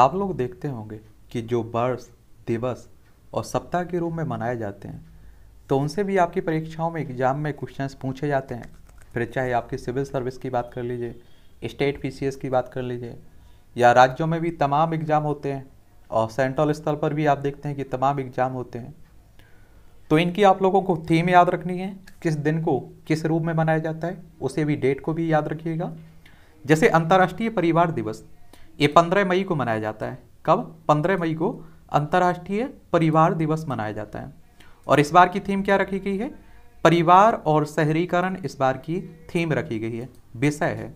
आप लोग देखते होंगे कि जो वर्ष दिवस और सप्ताह के रूप में मनाए जाते हैं तो उनसे भी आपकी परीक्षाओं में एग्ज़ाम में क्वेश्चंस पूछे जाते हैं फिर चाहे आपकी सिविल सर्विस की बात कर लीजिए स्टेट पीसीएस की बात कर लीजिए या राज्यों में भी तमाम एग्ज़ाम होते हैं और सेंट्रल स्तर पर भी आप देखते हैं कि तमाम एग्ज़ाम होते हैं तो इनकी आप लोगों को थीम याद रखनी है किस दिन को किस रूप में मनाया जाता है उसे भी डेट को भी याद रखिएगा जैसे अंतर्राष्ट्रीय परिवार दिवस ये पंद्रह मई को मनाया जाता है कब पंद्रह मई को अंतर्राष्ट्रीय परिवार दिवस मनाया जाता है और इस बार की थीम क्या रखी गई है परिवार और शहरीकरण इस बार की थीम रखी गई है विषय है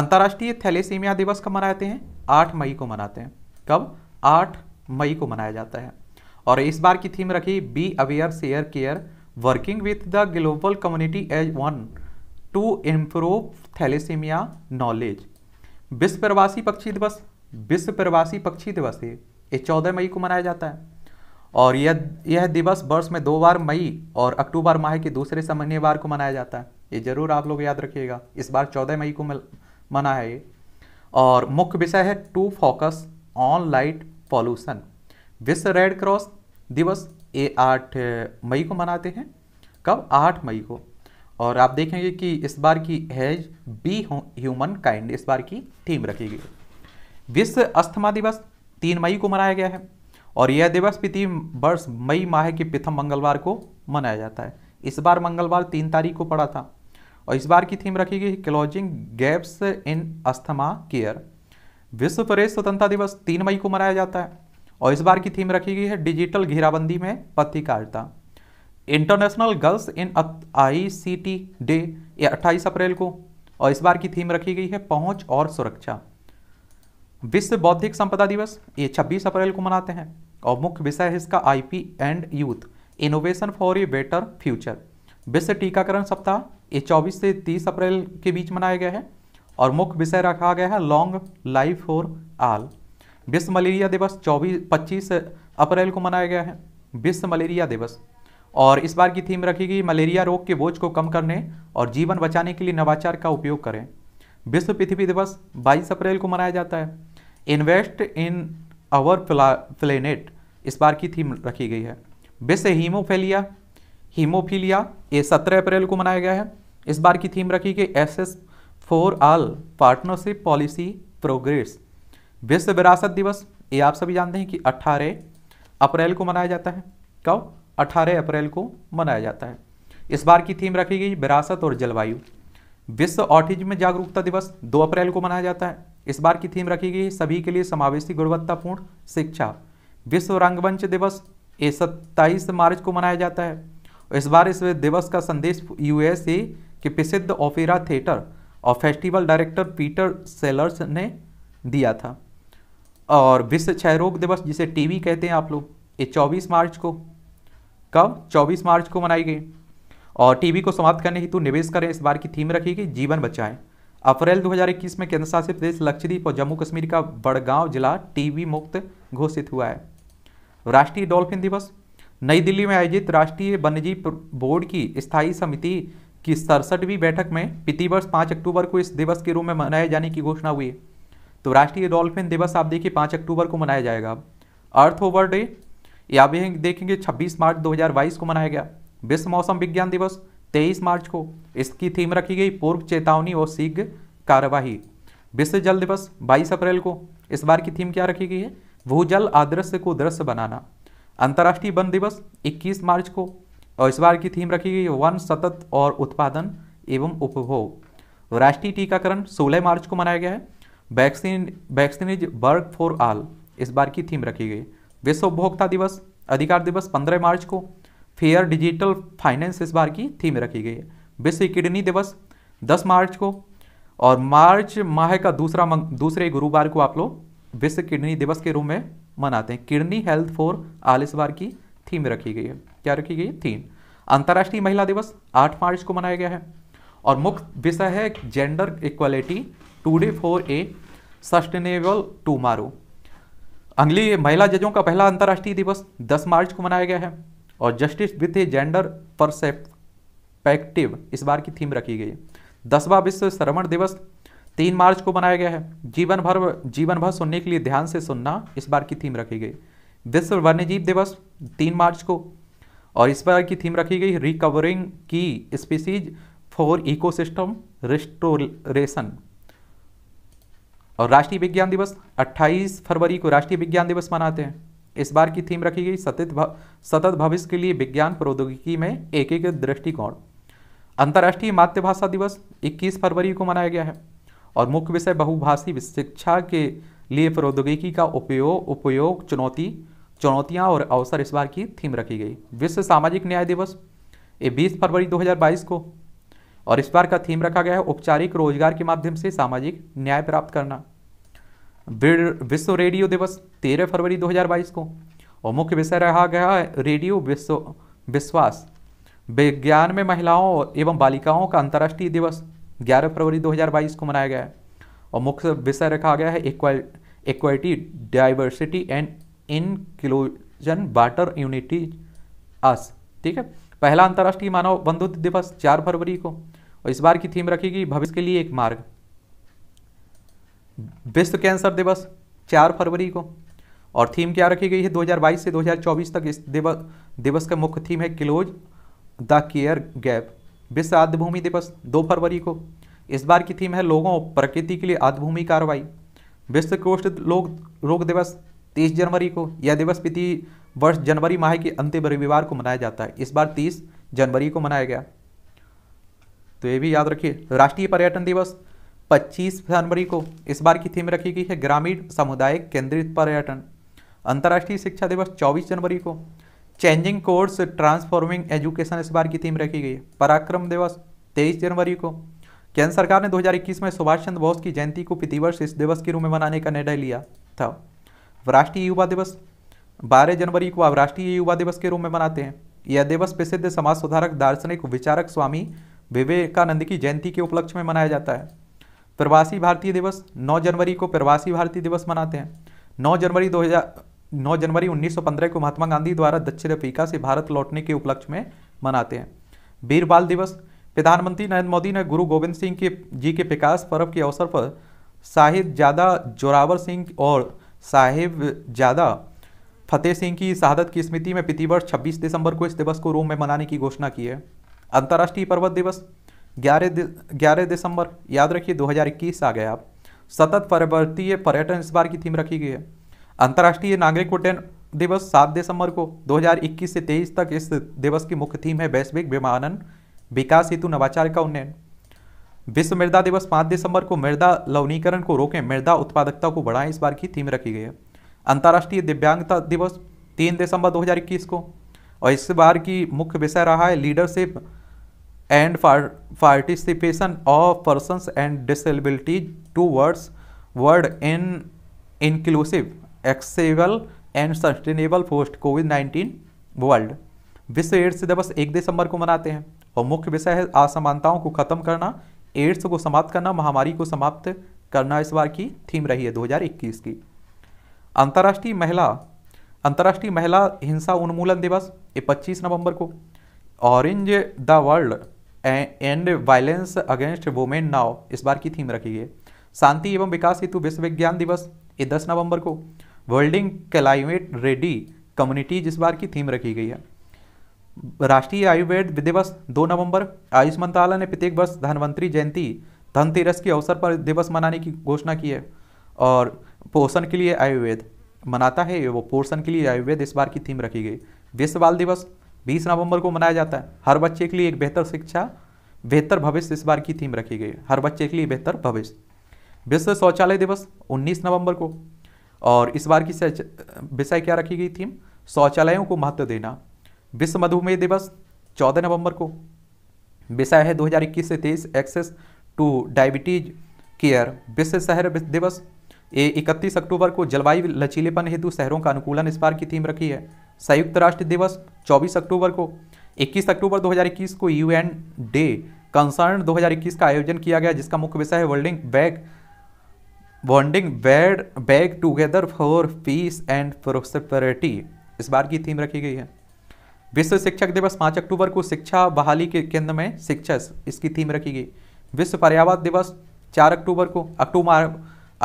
अंतर्राष्ट्रीय थैलेसीमिया दिवस कब मनाते हैं आठ मई को मनाते हैं कब आठ मई को मनाया जाता है और इस बार की थीम रखी be aware share care working with the global community as one to improve thalassaemia knowledge विश्व प्रवासी पक्षी दिवस विश्व प्रवासी पक्षी दिवस है ये चौदह मई को मनाया जाता है और यह यह दिवस वर्ष में दो बार मई और अक्टूबर माह के दूसरे शनिवार को मनाया जाता है ये जरूर आप लोग याद रखिएगा इस बार चौदह मई को मना है ये और मुख्य विषय है to focus on light pollution विश्व रेड क्रॉस दिवस ये आठ मई को मनाते हैं कब आठ मई को और आप देखेंगे कि इस बार की हैज बी ह्यूमन काइंड इस बार की थीम रखी गई विश्व अस्थमा दिवस तीन मई को मनाया गया है और यह दिवस प्रति वर्ष मई माह के प्रथम मंगलवार को मनाया जाता है इस बार मंगलवार तीन तारीख को पड़ा था और इस बार की थीम रखी गई closing gaps in asthma care विश्व प्रेस स्वतंत्रता दिवस तीन मई को मनाया जाता है और इस बार की थीम रखी गई है डिजिटल घेराबंदी में पत्रकारिता international girls in I C T day ये अट्ठाईस अप्रैल को और इस बार की थीम रखी गई है पहुंच और सुरक्षा विश्व बौद्धिक संपदा दिवस ये 26 अप्रैल को मनाते हैं और मुख्य विषय है इसका IP and youth innovation for a better future विश्व टीकाकरण सप्ताह ये 24 से 30 अप्रैल के बीच मनाया गया है और मुख्य विषय रखा गया है लॉन्ग लाइफ फॉर आल विश्व मलेरिया दिवस चौबीस पच्चीस अप्रैल को मनाया गया है विश्व मलेरिया दिवस और इस बार की थीम रखेगी मलेरिया रोग के बोझ को कम करने और जीवन बचाने के लिए नवाचार का उपयोग करें विश्व पृथ्वी दिवस 22 अप्रैल को मनाया जाता है इन्वेस्ट इन आवर प्लेनेट इस बार की थीम रखी गई है विश्व हीमोफेलिया हीमोफीलिया ये 17 अप्रैल को मनाया गया है इस बार की थीम रखी गई S S for all partnership policy progress विश्व विरासत दिवस ये आप सभी जानते हैं कि अट्ठारह अप्रैल को मनाया जाता है कब 18 अप्रैल को मनाया जाता है इस बार की थीम रखी गई विरासत और जलवायु विश्व ऑटिज्म जागरूकता दिवस 2 अप्रैल को मनाया जाता है इस बार की थीम रखी गई सभी के लिए समावेशी गुणवत्तापूर्ण शिक्षा विश्व रंगमंच दिवस ये सत्ताईस मार्च को मनाया जाता है इस बार इस दिवस का संदेश यूएसए के प्रसिद्ध ओपेरा थिएटर और फेस्टिवल डायरेक्टर पीटर सेलर्स ने दिया था और विश्व क्षयरोग दिवस जिसे टीवी कहते हैं आप लोग ये 24 मार्च को कब 24 मार्च को मनाई गई और टीबी को समाप्त करने हेतु निवेश करें इस बार की थीम रखी गई जीवन बचाएं अप्रैल 2021 में केंद्र शासित प्रदेश लक्षद्वीप और जम्मू कश्मीर का बड़गांव जिला टीबी मुक्त घोषित हुआ है राष्ट्रीय डॉल्फिन दिवस नई दिल्ली में आयोजित राष्ट्रीय वन्यजीव बोर्ड की स्थायी समिति की सड़सठवीं बैठक में प्रतिवर्ष पाँच अक्टूबर को इस दिवस के रूप में मनाए जाने की घोषणा हुई तो राष्ट्रीय डॉल्फिन दिवस आप देखिए पाँच अक्टूबर को मनाया जाएगा अर्थ ओवर डे या भी देखेंगे 26 मार्च 2022 को मनाया गया विश्व मौसम विज्ञान दिवस 23 मार्च को इसकी थीम रखी गई पूर्व चेतावनी और शीघ्र कार्यवाही विश्व जल दिवस 22 अप्रैल को इस बार की थीम क्या रखी गई है भूजल आदृश्य को दृश्य बनाना अंतर्राष्ट्रीय वन दिवस 21 मार्च को और इस बार की थीम रखी गई वन सतत और उत्पादन एवं उपभोग राष्ट्रीय टीकाकरण सोलह मार्च को मनाया गया है vaccine vaccine is work for all इस बार की थीम रखी गई विश्व उपभोक्ता दिवस अधिकार दिवस पंद्रह मार्च को फेयर डिजिटल फाइनेंस इस बार की थीम रखी गई है विश्व किडनी दिवस दस मार्च को और मार्च माह का दूसरा दूसरे गुरुवार को आप लोग विश्व किडनी दिवस के रूप में मनाते हैं किडनी हेल्थ फॉर आल इस बार की थीम रखी गई है क्या रखी गई है थीम अंतर्राष्ट्रीय महिला दिवस आठ मार्च को मनाया गया है और मुख्य विषय है gender equality day for a sustainable tomorrow अगली महिला जजों का पहला अंतर्राष्ट्रीय दिवस 10 मार्च को मनाया गया है और justice with a gender perspective इस बार की थीम रखी गई है दसवां विश्व श्रवण दिवस तीन मार्च को मनाया गया है जीवन भर जीवन भर सुनने के लिए ध्यान से सुनना इस बार की थीम रखी गई विश्व वन्यजीव दिवस तीन मार्च को और इस बार की थीम रखी गई रिकवरिंग की स्पीसीज फॉर इकोसिस्टम रिस्टोरेशन और राष्ट्रीय विज्ञान दिवस 28 फरवरी को राष्ट्रीय विज्ञान दिवस मनाते हैं इस बार की थीम रखी गई सतत सतत भविष्य के लिए विज्ञान प्रौद्योगिकी में एक एक दृष्टिकोण अंतर्राष्ट्रीय मातृभाषा दिवस 21 फरवरी को मनाया गया है और मुख्य विषय बहुभाषी शिक्षा के लिए प्रौद्योगिकी का उपयोग उपयोग चुनौती चुनौतियां और अवसर इस बार की थीम रखी गई विश्व सामाजिक न्याय दिवस ये बीस फरवरी 2022 को और इस बार का थीम रखा गया है औपचारिक रोजगार के माध्यम से सामाजिक न्याय प्राप्त करना विश्व रेडियो दिवस तेरह फरवरी 2022 को और मुख्य विषय रहा गया है रेडियो विश्व विश्वास विज्ञान में महिलाओं एवं बालिकाओं का अंतर्राष्ट्रीय दिवस 11 फरवरी 2022 को मनाया गया है और मुख्य विषय रखा गया है equal equality diversity and inclusion water unity us ठीक है पहला अंतर्राष्ट्रीय मानव बंधुत्व दिवस चार फरवरी को और इस बार की थीम रखी गई भविष्य के लिए एक मार्ग विश्व कैंसर दिवस चार फरवरी को और थीम क्या रखी गई है 2022 से 2024 तक इस दिवस का मुख्य थीम है क्लोज द केयर गैप विश्व आदिभूमि दिवस दो फरवरी को इस बार की थीम है लोगों प्रकृति के लिए आद्भूमि कार्रवाई विश्व कोष्ठ लोग रोग दिवस तीस जनवरी को यह दिवस प्रति वर्ष जनवरी माह के अंतिम रविवार को मनाया जाता है इस बार तीस जनवरी को मनाया गया तो ये भी याद रखिए राष्ट्रीय पर्यटन दिवस 25 जनवरी को इस बार की थीम रखी गई है ग्रामीण समुदाय केंद्रित पर्यटन अंतर्राष्ट्रीय शिक्षा दिवस 24 जनवरी को चेंजिंग कोर्स ट्रांसफॉर्मिंग एजुकेशन इस बार की थीम रखी गई है पराक्रम दिवस 23 जनवरी को केंद्र सरकार ने 2021 में सुभाष चंद्र बोस की जयंती को प्रतिवर्ष इस दिवस के रूप में मनाने का निर्णय लिया था राष्ट्रीय युवा दिवस 12 जनवरी को आप राष्ट्रीय युवा दिवस के रूप में मनाते हैं यह दिवस प्रसिद्ध समाज सुधारक दार्शनिक विचारक स्वामी विवेकानंद की जयंती के उपलक्ष्य में मनाया जाता है प्रवासी भारतीय दिवस 9 जनवरी को प्रवासी भारतीय दिवस मनाते हैं 9 जनवरी 2000 9 जनवरी 1915 को महात्मा गांधी द्वारा दक्षिण अफ्रीका से भारत लौटने के उपलक्ष्य में मनाते हैं वीर बाल दिवस प्रधानमंत्री नरेंद्र मोदी ने गुरु गोविंद सिंह के जी के प्रकाश पर्व के अवसर पर साहिब ज्यादा जोरावर सिंह और साहिब ज्यादा फतेह सिंह की शहादत की स्मृति में प्रतिवर्ष छब्बीस दिसंबर को इस दिवस को रोम में मनाने की घोषणा की है अंतर्राष्ट्रीय पर्वत दिवस ग्यारह दिसंबर याद रखिए 2021 आ गया आप सतत परिवर्तीय पर्यटन इस बार की थीम रखी गई है अंतर्राष्ट्रीय नागरिक उड्डयन दिवस 7 दिसंबर को 2021 से 23 तक इस दिवस की मुख्य थीम है वैश्विक विमानन विकास हेतु नवाचार का उन्नयन विश्व मृदा दिवस 5 दिसंबर को मृदा लवनीकरण को रोकें मृदा उत्पादकता को बढ़ाएं इस बार की थीम रखी गई है अंतर्राष्ट्रीय दिव्यांगता दिवस तीन दिसंबर दो को और इस बार की मुख्य विषय रहा है leadership and participation of person and disability towards word in inclusive accessible and sustainable post COVID nineteen world विश्व एड्स दिवस एक दिसंबर को मनाते हैं और मुख्य विषय है असमानताओं को खत्म करना एड्स को समाप्त करना महामारी को समाप्त करना इस बार की थीम रही है 2021 की अंतर्राष्ट्रीय महिला अंतर्राष्ट्रीय महिला हिंसा उन्मूलन दिवस ये 25 नवंबर को orange the world end violence against women now इस बार की थीम रखी है शांति एवं विकास हेतु विश्व विज्ञान दिवस ये दस नवंबर को वर्ल्डिंग क्लाइमेट रेडी कम्युनिटीज इस बार की थीम रखी गई है राष्ट्रीय आयुर्वेद दिवस दो नवंबर आयुष मंत्रालय ने प्रत्येक वर्ष धनवंतरी जयंती धनतेरस के अवसर पर दिवस मनाने की घोषणा की है और पोषण के लिए आयुर्वेद मनाता है वो पोषण के लिए आयुर्वेद इस बार की थीम रखी गई विश्व बाल दिवस बीस नवंबर को मनाया जाता है हर बच्चे के लिए एक बेहतर शिक्षा बेहतर भविष्य इस बार की थीम रखी गई है हर बच्चे के लिए बेहतर भविष्य विश्व शौचालय दिवस 19 नवंबर को और इस बार की विषय क्या रखी गई थीम शौचालयों को महत्व देना विश्व मधुमेह दिवस 14 नवंबर को विषय है 2021 से तेईस एक्सेस टू डायबिटीज केयर विश्व शहर दिवस ये इकतीस अक्टूबर को जलवायु लचीलेपन हेतु शहरों का अनुकूलन इस बार की थीम रखी है संयुक्त राष्ट्र दिवस 24 अक्टूबर को 21 अक्टूबर 2021 को यूएन डे कंसर्न 2021 का आयोजन किया गया जिसका मुख्य विषय है building back building bad back together for peace and prosperity इस बार की थीम रखी गई है विश्व शिक्षक दिवस पाँच अक्टूबर को शिक्षा बहाली के केंद्र में शिक्षा इसकी थीम रखी गई विश्व पर्यावरण दिवस चार अक्टूबर को अक्टूबर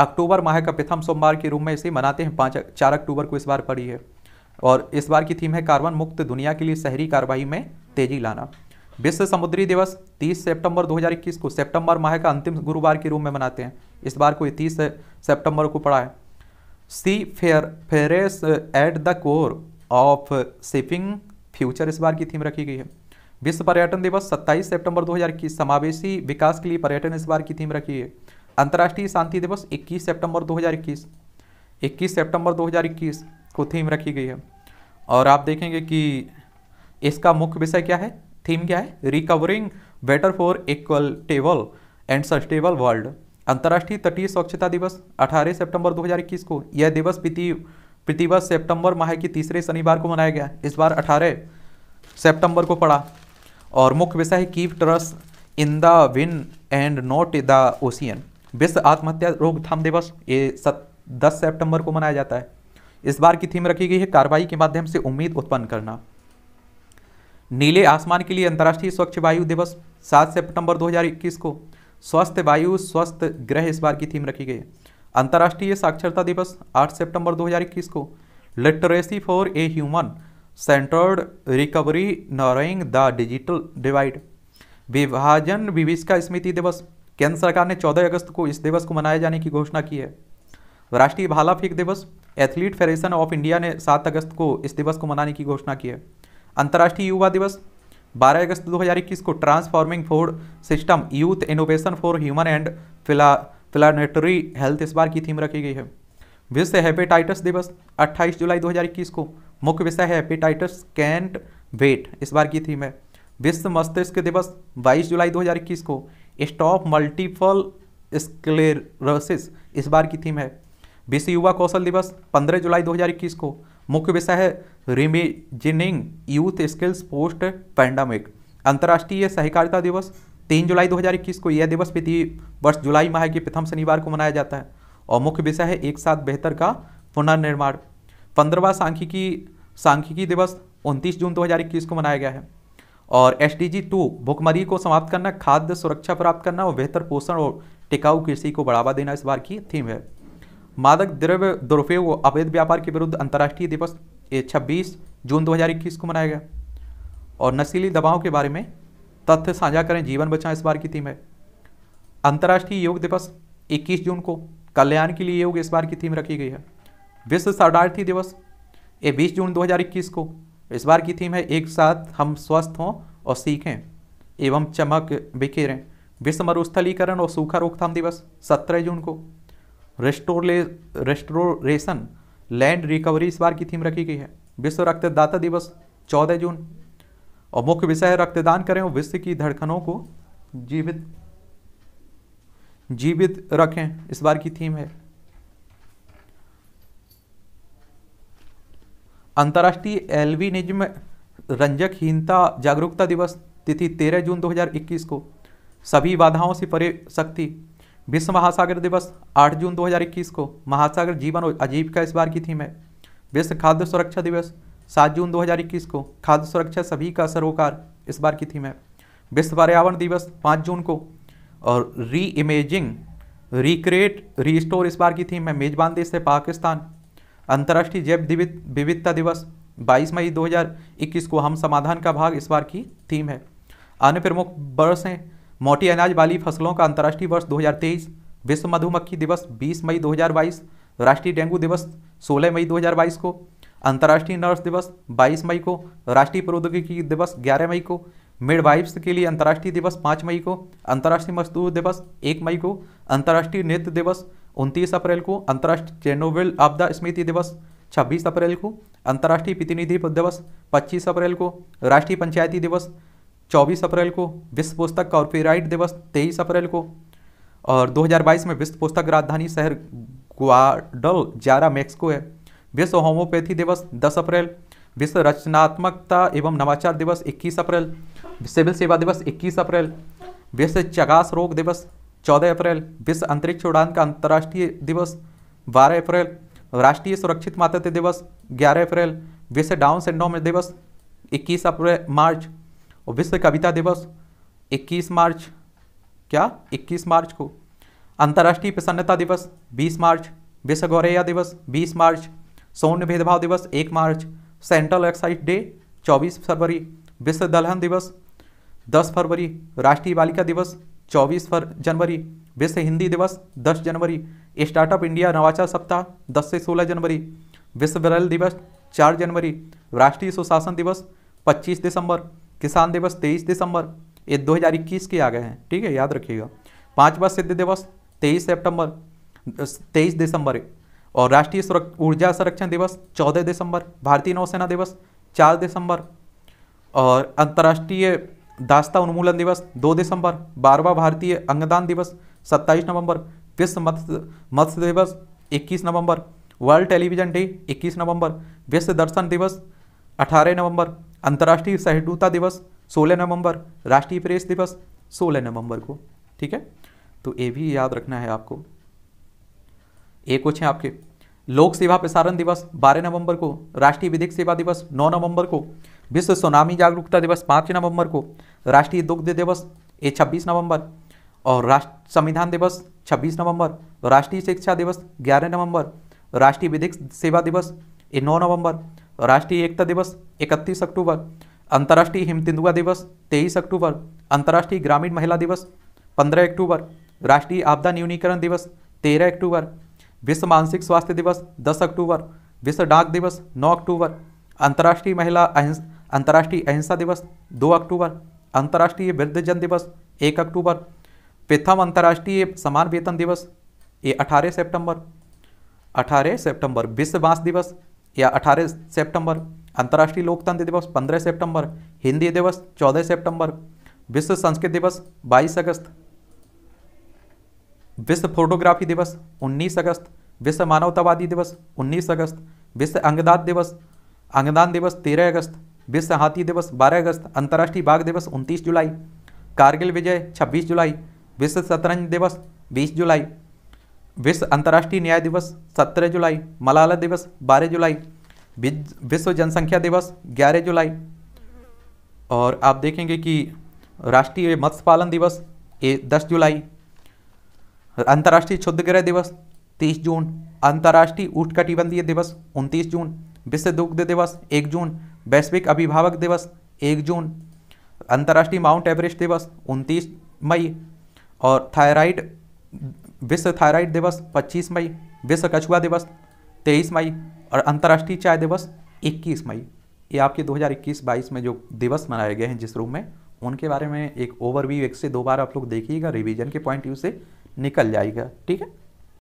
अक्टूबर माह का प्रथम सोमवार के रूप में इसे मनाते हैं पाँच चार अक्टूबर को इस बार पड़ी है और इस बार की थीम है कार्बन मुक्त दुनिया के लिए शहरी कार्रवाई में तेजी लाना विश्व समुद्री दिवस 30 सितंबर 2021 को सितंबर माह का अंतिम गुरुवार के रूप में मनाते हैं इस बार को तीस 30 को पड़ा है seafarers at the core of shipping future इस बार की थीम रखी गई है विश्व पर्यटन दिवस 27 सितंबर 2021 समावेशी विकास के लिए पर्यटन इस बार की थीम रखी है अंतर्राष्ट्रीय शांति दिवस 21 सितंबर 2021 21 सितंबर 2021 को थीम रखी गई है और आप देखेंगे कि इसका मुख्य विषय क्या है थीम क्या है recovering better for equitable and sustainable world अंतर्राष्ट्रीय तटीय स्वच्छता दिवस 18 सितंबर 2021 को यह दिवस प्रतिवर्ष सितंबर माह के तीसरे शनिवार को मनाया गया इस बार 18 सितंबर को पड़ा और मुख्य विषय है keep trash in the bin and not the ocean विश्व आत्महत्या रोकथाम दिवस ये सत दस सेप्टेम्बर को मनाया जाता है इस बार की थीम रखी गई है कार्रवाई के माध्यम से उम्मीद उत्पन्न करना नीले आसमान के लिए अंतर्राष्ट्रीय स्वच्छ वायु दिवस सात सितंबर 2021 को स्वस्थ वायु स्वस्थ ग्रह इस बार की थीम रखी गई है अंतर्राष्ट्रीय साक्षरता दिवस आठ सितंबर 2021 को literacy for a human centred recovery narrowing the digital divide विभाजन विविष्का स्मृति दिवस केंद्र सरकार ने 14 अगस्त को इस दिवस को मनाए जाने की घोषणा की है राष्ट्रीय भाला फेंक दिवस एथलीट फेडरेशन ऑफ इंडिया ने सात अगस्त को इस दिवस को मनाने की घोषणा की है अंतर्राष्ट्रीय युवा दिवस 12 अगस्त 2021 को transforming food system youth innovation for human and planetary health इस बार की थीम रखी गई है विश्व हेपेटाइटिस दिवस 28 जुलाई 2021 को मुख्य विषय है हेपेटाइटिस कैंट वेट इस बार की थीम है विश्व मस्तिष्क दिवस 22 जुलाई 2021 को स्टॉप मल्टीपल स्क्लेरोसिस इस बार की थीम है विश्व युवा कौशल दिवस 15 जुलाई 2021 को मुख्य विषय है reimagining youth skills post pandemic अंतर्राष्ट्रीय सहकारिता दिवस 3 जुलाई 2021 को यह दिवस प्रति वर्ष जुलाई माह के प्रथम शनिवार को मनाया जाता है और मुख्य विषय है एक साथ बेहतर का पुनर्निर्माण पंद्रहवा सांख्यिकी सांख्यिकी दिवस उनतीस जून दो को मनाया गया है और एस डी जी टू भुखमरी को समाप्त करना खाद्य सुरक्षा प्राप्त करना और बेहतर पोषण और टिकाऊ कृषि को बढ़ावा देना इस बार की थीम है मादक द्रव्य दुरुपयोग व अवैध व्यापार के विरुद्ध अंतर्राष्ट्रीय दिवस ये छब्बीस जून 2021 को मनाया गया और नशीली दवाओं के बारे में तथ्य साझा करें जीवन बचाएं इस बार की थीम है अंतर्राष्ट्रीय योग दिवस 21 जून को कल्याण के लिए योग इस बार की थीम रखी गई है विश्व शरणार्थी दिवस ये बीस जून 2021 को इस बार की थीम है एक साथ हम स्वस्थ हों और सीखें एवं चमक बिखेरें विश्व मरुस्थलीकरण और सूखा रोकथाम दिवस सत्रह जून को रेस्टोरले रेस्टोरेशन लैंड रिकवरी इस बार की थीम रखी गई है विश्व रक्तदाता दिवस 14 जून और मुख्य विषय है रक्तदान करें और विश्व की धड़कनों को जीवित जीवित रखें इस बार की थीम है अंतर्राष्ट्रीय एल्विनिज्म रंजकहीनता जागरूकता दिवस तिथि 13 जून 2021 को सभी बाधाओं से परे शक्ति विश्व महासागर दिवस 8 जून 2021 को महासागर जीवन और आजीविका इस बार की थीम है विश्व खाद्य सुरक्षा दिवस 7 जून 2021 को खाद्य सुरक्षा सभी का सरोकार इस बार की थीम है विश्व पर्यावरण दिवस 5 जून को और री इमेजिंग रिक्रिएट रीस्टोर इस बार की थीम है मेजबान देश है पाकिस्तान अंतर्राष्ट्रीय जैव विविधता दिवस बाईस मई दो को हम समाधान का भाग इस बार की थीम है अन्य प्रमुख वर्ष हैं मोटी अनाज वाली फसलों का अंतर्राष्ट्रीय वर्ष 2023 विश्व मधुमक्खी दिवस 20 मई 2022 राष्ट्रीय डेंगू दिवस 16 मई 2022 को अंतर्राष्ट्रीय नर्स दिवस 22 मई को राष्ट्रीय प्रौद्योगिकी दिवस 11 मई को मिडवाइफ्स के लिए अंतर्राष्ट्रीय दिवस 5 मई को अंतर्राष्ट्रीय मजदूर दिवस 1 मई को अंतर्राष्ट्रीय नृत्य दिवस उनतीस अप्रैल को अंतर्राष्ट्रीय चेनोविल आपदा स्मृति दिवस छब्बीस अप्रैल को अंतर्राष्ट्रीय प्रतिनिधि दिवस पच्चीस अप्रैल को राष्ट्रीय पंचायती दिवस चौबीस अप्रैल को विश्व पुस्तक और दिवस तेईस अप्रैल को और 2022 में विश्व पुस्तक राजधानी शहर ग्वाडल जारा मेक्सिको है विश्व होम्योपैथी दिवस 10 अप्रैल विश्व रचनात्मकता एवं नवाचार दिवस 21 अप्रैल सिविल सेवा दिवस 21 अप्रैल विश्व चगास रोग दिवस 14 अप्रैल विश्व अंतरिक्ष उड़ान का अंतर्राष्ट्रीय दिवस 12 अप्रैल राष्ट्रीय सुरक्षित मातृत्व दिवस ग्यारह अप्रैल विश्व डाउन सिंड्रोम दिवस इक्कीस अप्रैल मार्च और विश्व कविता दिवस 21 मार्च क्या 21 मार्च को अंतर्राष्ट्रीय प्रसन्नता दिवस 20 मार्च विश्व गौरैया दिवस 20 मार्च सौन्य भेदभाव दिवस 1 मार्च सेंट्रल एक्साइज डे 24 फरवरी विश्व दलहन दिवस 10 फरवरी राष्ट्रीय बालिका दिवस 24 फर जनवरी विश्व हिंदी दिवस 10 जनवरी स्टार्टअप इंडिया नवाचार सप्ताह दस से सोलह जनवरी विश्व बरल दिवस चार जनवरी राष्ट्रीय सुशासन दिवस पच्चीस दिसंबर किसान दिवस तेईस दिसंबर ये 2021 के आ गए हैं ठीक है याद रखिएगा पांचवा सिद्ध दिवस तेईस सितंबर तेईस दिसंबर और राष्ट्रीय ऊर्जा संरक्षण दिवस चौदह दिसंबर भारतीय नौसेना दिवस चार दिसंबर और अंतर्राष्ट्रीय दास्ता उन्मूलन दिवस दो दिसंबर बारहवा भारतीय अंगदान दिवस सत्ताईस नवंबर विश्व मत्स्य मत्स्य दिवस इक्कीस नवंबर वर्ल्ड टेलीविजन डे इक्कीस नवंबर विश्व दर्शन दिवस अठारह नवंबर अंतर्राष्ट्रीय सहिष्णुता दिवस 16 नवंबर राष्ट्रीय प्रेस दिवस 16 नवंबर को ठीक है तो ये भी याद रखना है आपको ये कुछ है आपके लोक सेवा प्रसारण दिवस 12 नवंबर को राष्ट्रीय विधिक सेवा दिवस 9 नवंबर को विश्व सुनामी जागरूकता दिवस 5 नवंबर को राष्ट्रीय दुग्ध दिवस ये 26 नवंबर और राष्ट्र संविधान दिवस 26 नवंबर राष्ट्रीय शिक्षा दिवस 11 नवंबर राष्ट्रीय विधिक सेवा दिवस ये 9 नवंबर राष्ट्रीय एकता दिवस 31 अक्टूबर अंतर्राष्ट्रीय हिम तेंदुआ दिवस 23 अक्टूबर अंतर्राष्ट्रीय ग्रामीण महिला दिवस 15 अक्टूबर राष्ट्रीय आपदा न्यूनीकरण दिवस 13 अक्टूबर विश्व मानसिक स्वास्थ्य दिवस 10 अक्टूबर विश्व डाक दिवस 9 अक्टूबर अंतर्राष्ट्रीय महिला अहिंस अंतर्राष्ट्रीय अहिंसा दिवस दो अक्टूबर अंतर्राष्ट्रीय वृद्धजन दिवस एक अक्टूबर प्रथम अंतर्राष्ट्रीय समान वेतन दिवस ये अठारह सितंबर अठारह सितंबर विश्व बांस दिवस या 18 सितंबर अंतर्राष्ट्रीय लोकतंत्र दिवस 15 सितंबर हिंदी दिवस 14 सितंबर विश्व संस्कृत दिवस 22 अगस्त विश्व फोटोग्राफी दिवस 19 अगस्त विश्व मानवतावादी दिवस 19 अगस्त विश्व अंगदान दिवस अंगदान दिवस 13 अगस्त विश्व हाथी दिवस 12 अगस्त अंतर्राष्ट्रीय बाघ दिवस 29 जुलाई कारगिल विजय 26 जुलाई विश्व शतरंज दिवस 20 जुलाई विश्व अंतर्राष्ट्रीय न्याय दिवस 17 जुलाई मलाला दिवस 12 जुलाई विश्व जनसंख्या दिवस 11 जुलाई और आप देखेंगे कि राष्ट्रीय मत्स्य पालन दिवस ये 10 जुलाई अंतर्राष्ट्रीय क्षुद्रग्रह दिवस 30 जून अंतर्राष्ट्रीय उष्णकटिबंधीय दिवस 29 जून विश्व दुग्ध दिवस 1 जून वैश्विक अभिभावक दिवस 1 जून अंतर्राष्ट्रीय माउंट एवरेस्ट दिवस 29 मई और थायराइड विश्व थायराइड दिवस 25 मई विश्व कछुआ दिवस 23 मई और अंतर्राष्ट्रीय चाय दिवस 21 मई ये आपके 2021-22 में जो दिवस मनाए गए हैं जिस रूम में उनके बारे में एक ओवरव्यू एक से दो बार आप लोग देखिएगा रिवीजन के पॉइंट व्यू से निकल जाएगा ठीक है